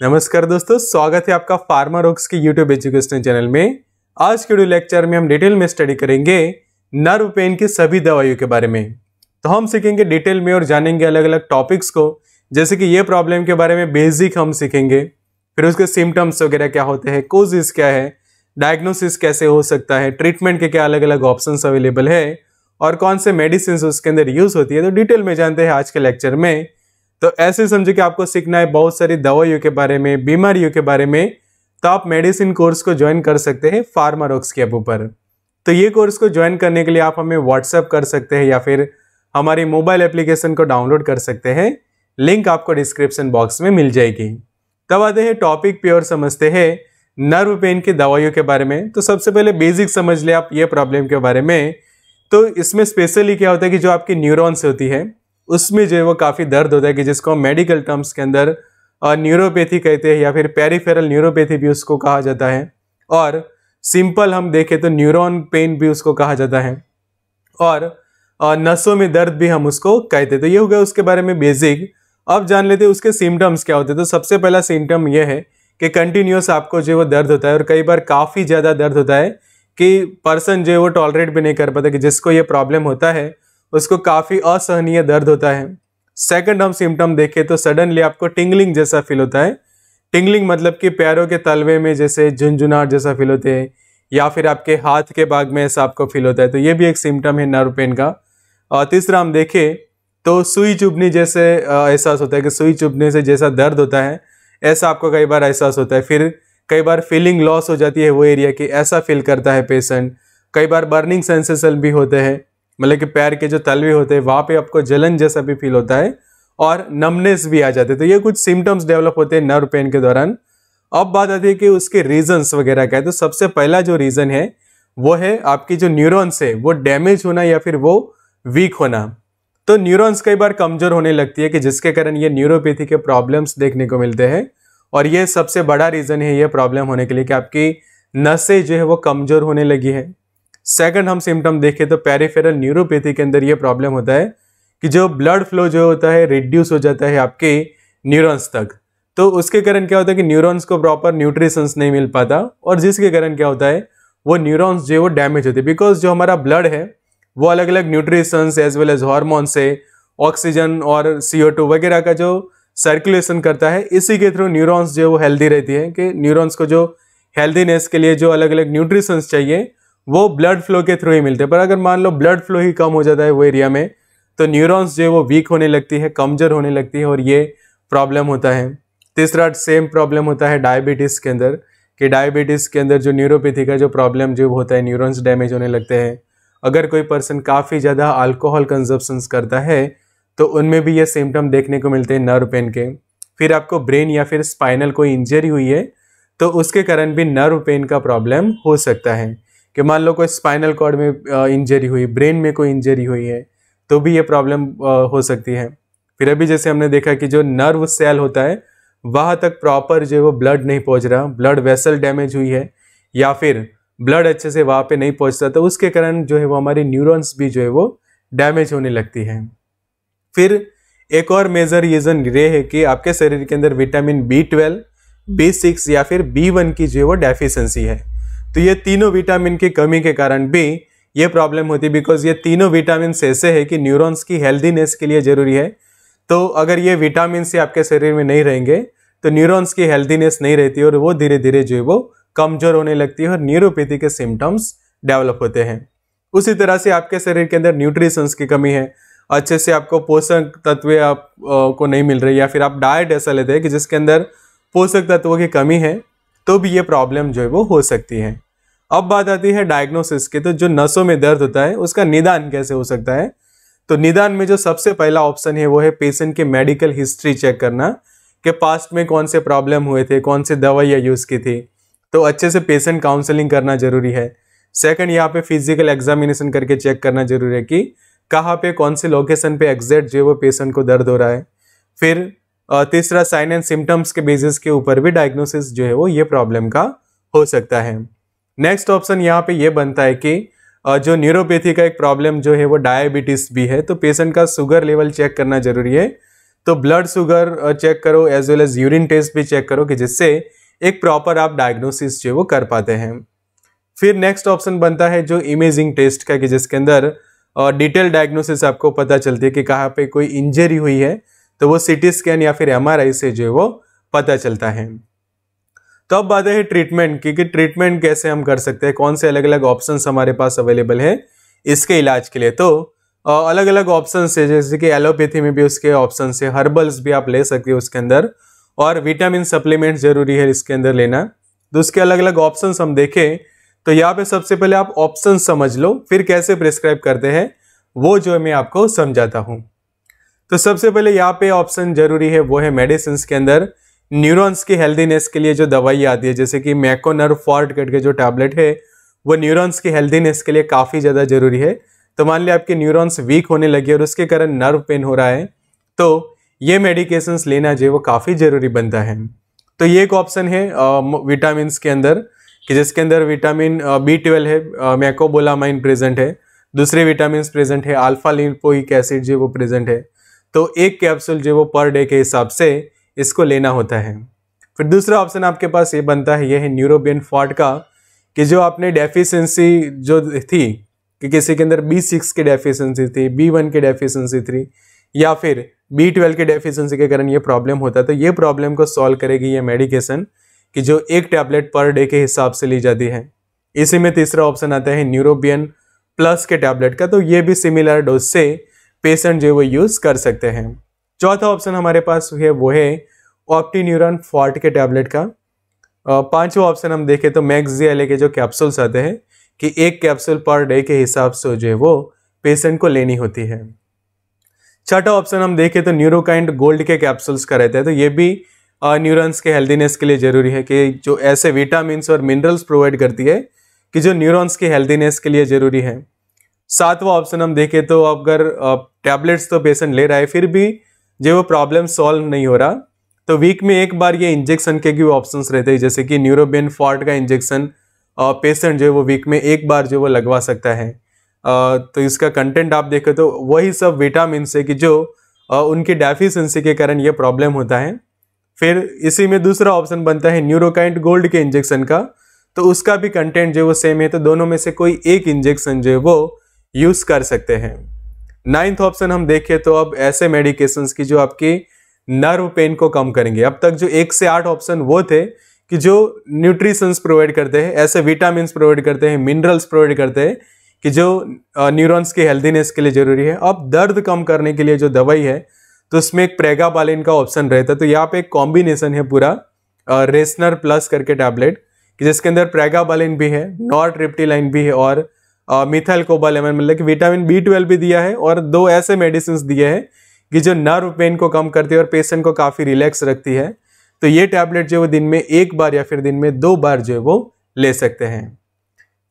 नमस्कार दोस्तों स्वागत है आपका फार्मा रॉक्स के यूट्यूब एजुकेशन चैनल में आज के वीडियो लेक्चर में हम डिटेल में स्टडी करेंगे नर्व पेन की सभी दवाइयों के बारे में तो हम सीखेंगे डिटेल में और जानेंगे अलग अलग टॉपिक्स को जैसे कि ये प्रॉब्लम के बारे में बेसिक हम सीखेंगे फिर उसके सिम्टम्स वगैरह क्या होते हैं कोजिस क्या है डायग्नोसिस कैसे हो सकता है ट्रीटमेंट के क्या अलग अलग ऑप्शन अवेलेबल है और कौन से मेडिसिन उसके अंदर यूज़ होती है तो डिटेल में जानते हैं आज के लेक्चर में तो ऐसे समझो कि आपको सीखना है बहुत सारी दवाइयों के बारे में बीमारियों के बारे में तो आप मेडिसिन कोर्स को ज्वाइन कर सकते हैं फार्मारोक्स के ऐप ऊपर तो ये कोर्स को ज्वाइन करने के लिए आप हमें व्हाट्सअप कर सकते हैं या फिर हमारी मोबाइल एप्लीकेशन को डाउनलोड कर सकते हैं लिंक आपको डिस्क्रिप्शन बॉक्स में मिल जाएगी तब आते हैं टॉपिक प्योर समझते हैं नर्व पेन की दवाइयों के बारे में तो सबसे पहले बेसिक समझ ले आप ये प्रॉब्लम के बारे में तो इसमें स्पेशली क्या होता है कि जो आपकी न्यूरॉन्स होती है उसमें जो है वो काफ़ी दर्द होता है कि जिसको हम मेडिकल टर्म्स के अंदर न्यूरोपैथी कहते हैं या फिर पेरीफेरल न्यूरोपैथी भी उसको कहा जाता है और सिंपल हम देखें तो न्यूरॉन पेन भी उसको कहा जाता है और नसों में दर्द भी हम उसको कहते तो ये हो गया उसके बारे में बेसिक अब जान लेते उसके सिम्टम्स क्या होते हैं तो सबसे पहला सिम्टम यह है कि कंटिन्यूस आपको जो वो दर्द होता है और कई बार काफ़ी ज़्यादा दर्द होता है कि पर्सन जो है वो टॉलरेट भी नहीं कर पाता कि जिसको ये प्रॉब्लम होता है उसको काफ़ी असहनीय दर्द होता है सेकंड हम सिम्टम देखें तो सडनली आपको टिंगलिंग जैसा फील होता है टिंगलिंग मतलब कि पैरों के तलवे में जैसे झुंझुनाहट जैसा फील होते हैं या फिर आपके हाथ के भाग में ऐसा आपको फील होता है तो ये भी एक सिम्टम है नर्व पेन का और तीसरा हम देखें तो सुई चुभने जैसे एहसास होता है कि सुई चुभने से जैसा दर्द होता है ऐसा आपको कई बार एहसास होता है फिर कई बार फीलिंग लॉस हो जाती है वो एरिया की ऐसा फील करता है पेशेंट कई बार बर्निंग सेंसेशन भी होते हैं मतलब कि पैर के जो तलवे होते हैं वहाँ पे आपको जलन जैसा भी फील होता है और नमनेस भी आ जाते हैं तो ये कुछ सिम्टम्स डेवलप होते हैं नर्व पेन के दौरान अब बात आती है कि उसके रीजन्स वगैरह का है तो सबसे पहला जो रीज़न है वो है आपकी जो न्यूरॉन्स है वो डैमेज होना या फिर वो वीक होना तो न्यूरॉन्स कई बार कमज़ोर होने लगती है कि जिसके कारण ये न्यूरोपैथी के प्रॉब्लम्स देखने को मिलते हैं और ये सबसे बड़ा रीज़न है ये प्रॉब्लम होने के लिए कि आपकी नसें जो है वो कमज़ोर होने लगी है सेकंड हम सिम्टम देखें तो पेरीफेरल न्यूरोपैथी के अंदर ये प्रॉब्लम होता है कि जो ब्लड फ्लो जो होता है रिड्यूस हो जाता है आपके न्यूरॉन्स तक तो उसके कारण क्या होता है कि न्यूरॉन्स को प्रॉपर न्यूट्रिशंस नहीं मिल पाता और जिसके कारण क्या होता है वो न्यूरॉन्स जो है वो डैमेज होते हैं बिकॉज जो हमारा ब्लड है वो अलग अलग nutritions as well as hormone से ऑक्सीजन और सी वगैरह का जो सर्कुलेशन करता है इसी के थ्रू न्यूरॉन्स जो है वो हेल्दी रहती है कि न्यूरोन्स को जो हेल्दीनेस के लिए जो अलग अलग न्यूट्रिशंस चाहिए वो ब्लड फ्लो के थ्रू ही मिलते हैं पर अगर मान लो ब्लड फ्लो ही कम हो जाता है वो एरिया में तो न्यूरॉन्स जो है वो वीक होने लगती है कमज़ोर होने लगती है और ये प्रॉब्लम होता है तीसरा सेम प्रॉब्लम होता है डायबिटीज़ के अंदर कि डायबिटीज़ के अंदर जो न्यूरोपैथी का जो प्रॉब्लम जो होता है न्यूरॉन्स डैमेज होने लगते हैं अगर कोई पर्सन काफ़ी ज़्यादा अल्कोहल कंजप्शन करता है तो उनमें भी ये सिम्टम देखने को मिलते हैं नर्व पेन के फिर आपको ब्रेन या फिर स्पाइनल कोई इंजरी हुई है तो उसके कारण भी नर्व पेन का प्रॉब्लम हो सकता है कि मान लो कोई स्पाइनल कॉर्ड में इंजरी हुई ब्रेन में कोई इंजरी हुई है तो भी ये प्रॉब्लम हो सकती है फिर अभी जैसे हमने देखा कि जो नर्व सेल होता है वहाँ तक प्रॉपर जो है वो ब्लड नहीं पहुँच रहा ब्लड वेसल डैमेज हुई है या फिर ब्लड अच्छे से वहाँ पे नहीं पहुँचता तो उसके कारण जो है वो हमारी न्यूरॉन्स भी जो है वो डैमेज होने लगती है फिर एक और मेजर रीज़न ये है कि आपके शरीर के अंदर vitamin B twelve B six या फिर बी वन की जो है वो डेफिशेंसी है तो ये तीनों विटामिन की कमी के कारण भी ये प्रॉब्लम होती है बिकॉज ये तीनों विटामिन ऐसे है कि न्यूरोन्स की हेल्दीनेस के लिए ज़रूरी है तो अगर ये विटामिन से आपके शरीर में नहीं रहेंगे तो न्यूरोन्स की हेल्दीनेस नहीं रहती और वो धीरे धीरे जो है वो कमज़ोर होने लगती है और न्यूरोपैथी के सिम्टम्स डेवलप होते हैं उसी तरह से आपके शरीर के अंदर न्यूट्रिशंस की कमी है अच्छे से आपको पोषक तत्व आप को नहीं मिल रही या फिर आप डाइट ऐसा लेते हैं कि जिसके अंदर पोषक तत्वों की कमी है तो भी ये प्रॉब्लम जो है वो हो सकती है अब बात आती है डायग्नोसिस की तो जो नसों में दर्द होता है उसका निदान कैसे हो सकता है तो निदान में जो सबसे पहला ऑप्शन है वो है पेशेंट के मेडिकल हिस्ट्री चेक करना कि पास्ट में कौन से प्रॉब्लम हुए थे कौन से दवाइयाँ यूज़ की थी तो अच्छे से पेशेंट काउंसलिंग करना ज़रूरी है सेकंड यहाँ पे फिजिकल एग्जामिनेशन करके चेक करना ज़रूरी है कि कहाँ पे कौन से लोकेशन पे एग्जैक्ट जो है वो पेशेंट को दर्द हो रहा है फिर तीसरा साइन एंड सिम्टम्स के बेसिस के ऊपर भी डायग्नोसिस जो है वो ये प्रॉब्लम का हो सकता है नेक्स्ट ऑप्शन यहाँ पे ये बनता है कि जो न्यूरोपैथी का एक प्रॉब्लम जो है वो डायबिटीज़ भी है तो पेशेंट का शुगर लेवल चेक करना जरूरी है तो ब्लड शुगर चेक करो as well as urine test भी चेक करो कि जिससे एक प्रॉपर आप डायग्नोसिस जो है वो कर पाते हैं फिर नेक्स्ट ऑप्शन बनता है जो इमेजिंग टेस्ट का कि जिसके अंदर डिटेल डायग्नोसिस आपको पता चलती है कि कहाँ पे कोई इंजरी हुई है तो वो सिटी स्कैन या फिर एम से जो है वो पता चलता है तो अब बात है ट्रीटमेंट की कि ट्रीटमेंट कैसे हम कर सकते हैं कौन से अलग अलग ऑप्शन हमारे पास अवेलेबल है इसके इलाज के लिए तो अलग अलग ऑप्शन है जैसे कि एलोपैथी में भी उसके ऑप्शन है हर्बल्स भी आप ले सकते हो उसके अंदर और विटामिन सप्लीमेंट जरूरी है इसके अंदर लेना तो उसके अलग अलग ऑप्शन हम देखें तो यहाँ पे सबसे पहले आप ऑप्शन समझ लो फिर कैसे प्रिस्क्राइब करते हैं वो जो मैं आपको समझाता हूँ तो सबसे पहले यहाँ पे ऑप्शन जरूरी है वो है मेडिसिन के अंदर न्यूरॉन्स की हेल्दीनेस के लिए जो दवाई आती है जैसे कि मैकोनर फॉर्ट करके जो टैबलेट है वो न्यूरॉन्स की हेल्दीनेस के लिए काफ़ी ज़्यादा जरूरी है तो मान लिया आपके न्यूरॉन्स वीक होने लगे और उसके कारण नर्व पेन हो रहा है तो ये मेडिकेशन लेना जो वो काफ़ी ज़रूरी बनता है तो ये एक ऑप्शन है विटामिन के अंदर कि जिसके अंदर विटामिन बी ट्वेल्व है मैकोबोलामाइन प्रेजेंट है दूसरे विटामिन प्रेजेंट है अल्फा लिपोइक एसिड जो वो प्रेजेंट है तो एक कैप्सूल जो वो पर डे के हिसाब से इसको लेना होता है फिर दूसरा ऑप्शन आपके पास ये बनता है ये है न्यूरोबियन फॉट का कि जो आपने डेफिशिएंसी जो थी कि किसी के अंदर बी सिक्स की डेफिशिएंसी थी बी वन की डेफिशिएंसी थी या फिर बी ट्वेल्व के डेफिशिएंसी के कारण ये प्रॉब्लम होता है तो ये प्रॉब्लम को सॉल्व करेगी ये मेडिकेशन कि जो एक टैबलेट पर डे के हिसाब से ली जाती है इसी में तीसरा ऑप्शन आता है न्यूरोबियन प्लस के टैबलेट का तो ये भी सिमिलर डोज से पेशेंट जो है वो यूज़ कर सकते हैं चौथा ऑप्शन हमारे पास है वो है ऑप्टी न्यूरॉन फॉर्ट के टैबलेट का पांचवा ऑप्शन हम देखें तो मैगजियाले के जो कैप्सूल्स आते हैं कि एक कैप्सूल पर डे के हिसाब से जो है वो पेशेंट को लेनी होती है छठा ऑप्शन हम देखें तो न्यूरोकाइंड गोल्ड के कैप्सूल्स का रहता है तो ये भी न्यूरॉन्स के हेल्दीनेस के लिए ज़रूरी है कि जो ऐसे विटामिन और मिनरल्स प्रोवाइड करती है कि जो न्यूरॉन्स की हेल्दीनेस के लिए ज़रूरी है सातवां ऑप्शन हम देखें तो अगर टैबलेट्स तो पेशेंट ले रहा है फिर भी जो वो प्रॉब्लम सॉल्व नहीं हो रहा तो वीक में एक बार ये इंजेक्शन के भी ऑप्शंस रहते हैं जैसे कि न्यूरोबेन फॉर्ट का इंजेक्शन पेशेंट जो है वो वीक में एक बार जो वो लगवा सकता है तो इसका कंटेंट आप देखें तो वही सब विटामिन से कि जो उनकी डेफिशिएंसी के कारण ये प्रॉब्लम होता है फिर इसी में दूसरा ऑप्शन बनता है न्यूरोकाइंट गोल्ड के इंजेक्शन का तो उसका भी कंटेंट जो वो सेम है तो दोनों में से कोई एक इंजेक्शन जो है वो यूज़ कर सकते हैं नाइन्थ ऑप्शन हम देखें तो अब ऐसे मेडिकेशंस की जो आपकी नर्व पेन को कम करेंगे अब तक जो एक से आठ ऑप्शन वो थे कि जो न्यूट्रिशंस प्रोवाइड करते हैं ऐसे विटामिन प्रोवाइड करते हैं मिनरल्स प्रोवाइड करते हैं कि जो न्यूरॉन्स की हेल्दीनेस के लिए ज़रूरी है अब दर्द कम करने के लिए जो दवाई है तो उसमें एक प्रेगाबालिन का ऑप्शन रहता है तो यहाँ पे एक कॉम्बिनेशन है पूरा रेसनर प्लस करके टैबलेट कि जिसके अंदर प्रेगाबालिन भी है नॉर्ट रिप्टीलाइन भी है और मिथाइल कोबालेमन मतलब कि विटामिन बी ट्वेल्व भी दिया है और दो ऐसे मेडिसिन दिए हैं कि जो नर्व पेन को कम करती है और पेशेंट को काफ़ी रिलैक्स रखती है तो ये टैबलेट जो है वो दिन में एक बार या फिर दिन में दो बार जो है वो ले सकते हैं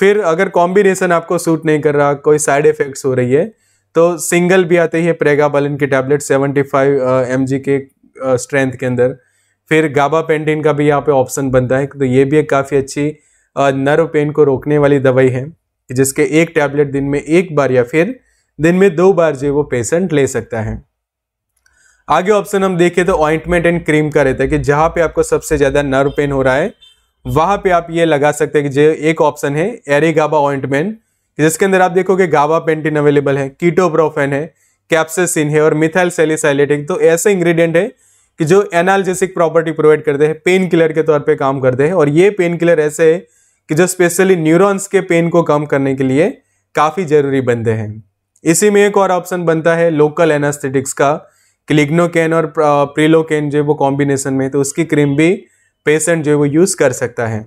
फिर अगर कॉम्बिनेशन आपको सूट नहीं कर रहा कोई साइड इफेक्ट्स हो रही है तो सिंगल भी आते ही प्रेगाबालिन की टैबलेट 75 फाइव uh, के स्ट्रेंथ uh, के अंदर फिर गाबा पेंटिन का भी यहाँ पे ऑप्शन बनता है तो ये भी एक काफ़ी अच्छी नर्व पेन को रोकने वाली दवाई है कि जिसके एक टैबलेट दिन में एक बार या फिर दिन में दो बार जो वो पेशेंट ले सकता है आगे ऑप्शन हम देखें तो ऑइंटमेंट एंड क्रीम का रहता है कि जहाँ पे आपको सबसे ज़्यादा नर्व पेन हो रहा है वहाँ पे आप ये लगा सकते हैं कि जो एक ऑप्शन है एरी गाबा ऑइंटमेंट जिसके अंदर आप देखोगे गाबा पेंटिन अवेलेबल है कीटोब्रोफेन है कैप्सिन है और मिथाइल सेलिसाइलेटिक तो ऐसे इंग्रेडिएंट है कि जो एनालजेसिक प्रॉपर्टी प्रोवाइड करते हैं पेन किलर के तौर पे काम करते हैं और ये पेन किलर ऐसे है कि जो स्पेशली न्यूरॉन्स के पेन को कम करने के लिए काफ़ी ज़रूरी बनते हैं इसी में एक और ऑप्शन बनता है लोकल एनास्थेटिक्स का क्लिग्नोकेन और प्रीलोकेन जो है वो कॉम्बिनेशन में तो उसकी क्रीम भी पेशेंट जो है वो यूज़ कर सकता है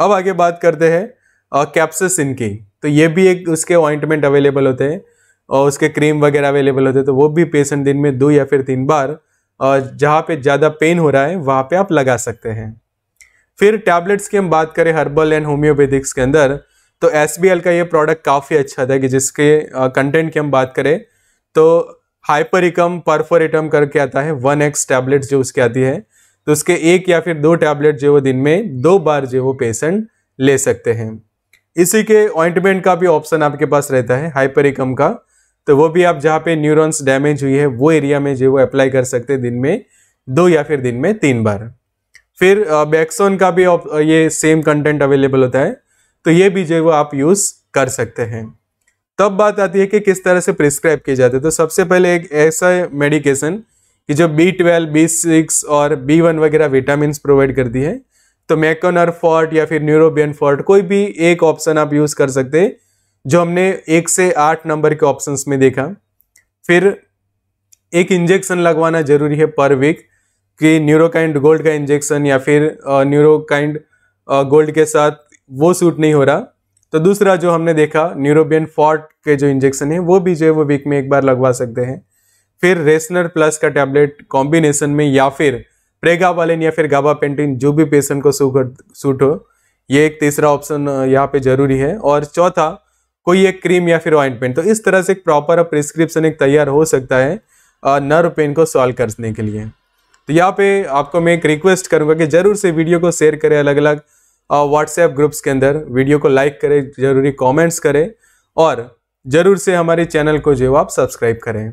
अब आगे बात करते हैं कैप्सिसिन की तो ये भी एक उसके ऑइंटमेंट अवेलेबल होते हैं और उसके क्रीम वगैरह अवेलेबल होते हैं तो वो भी पेशेंट दिन में दो या फिर तीन बार और जहाँ पे ज़्यादा पेन हो रहा है वहाँ पे आप लगा सकते हैं फिर टैबलेट्स की हम बात करें हर्बल एंड होम्योपैथिक्स के अंदर तो एस का ये प्रोडक्ट काफ़ी अच्छा था कि जिसके कंटेंट की हम बात करें तो हाइपरिकम परफोरेटम करके आता है वन एक्स टैबलेट जो उसकी आती है तो उसके एक या फिर दो टैबलेट जो वो दिन में दो बार जो वो पेशेंट ले सकते हैं इसी के ऑइंटमेंट का भी ऑप्शन आपके पास रहता है हाइपरिकम का तो वो भी आप जहाँ पे न्यूरॉन्स डैमेज हुई है वो एरिया में जो वो अप्लाई कर सकते हैं दिन में दो या फिर दिन में तीन बार फिर बैक्सोन का भी ये सेम कंटेंट अवेलेबल होता है तो ये भी जो आप यूज़ कर सकते हैं तब बात आती है कि किस तरह से प्रिस्क्राइब किए जाते हैं तो सबसे पहले एक ऐसा मेडिकेशन कि जो बी ट्वेल्व बी सिक्स और बी वन वगैरह विटामिन प्रोवाइड करती है तो मैकोनर फॉर्ट या फिर न्यूरोबियन फॉर्ट कोई भी एक ऑप्शन आप यूज़ कर सकते हैं जो हमने एक से आठ नंबर के ऑप्शंस में देखा फिर एक इंजेक्शन लगवाना जरूरी है पर वीक कि न्यूरोकाइंड गोल्ड का इंजेक्शन या फिर न्यूरोकाइंड गोल्ड के साथ वो सूट नहीं हो रहा तो दूसरा जो हमने देखा न्यूरोबियन फॉर्ट के जो इंजेक्शन है वो भी जो है वो वीक में एक बार लगवा सकते हैं फिर रेसनर प्लस का टैबलेट कॉम्बिनेशन में या फिर प्रेगा वालेन या फिर गाबा पेंटिन जो भी पेशेंट को सूट सूट हो ये एक तीसरा ऑप्शन यहाँ पे जरूरी है और चौथा कोई एक क्रीम या फिर ऑइंटमेंट तो इस तरह से एक प्रॉपर प्रिस्क्रिप्शन एक तैयार हो सकता है नर्व पेन को सॉल्व करने के लिए तो यहाँ पे आपको मैं एक रिक्वेस्ट करूँगा कि ज़रूर से वीडियो को शेयर करें अलग अलग व्हाट्सएप ग्रुप्स के अंदर वीडियो को लाइक करें ज़रूरी कॉमेंट्स करें और ज़रूर से हमारे चैनल को जो आप सब्सक्राइब करें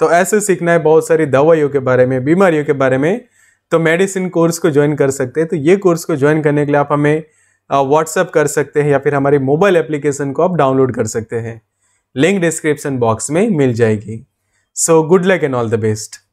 तो ऐसे सीखना है बहुत सारी दवाइयों के बारे में बीमारियों के बारे में तो मेडिसिन कोर्स को ज्वाइन कर सकते हैं तो ये कोर्स को ज्वाइन करने के लिए आप हमें व्हाट्सएप कर सकते हैं या फिर हमारे मोबाइल एप्लीकेशन को आप डाउनलोड कर सकते हैं लिंक डिस्क्रिप्शन बॉक्स में मिल जाएगी so good luck and all the best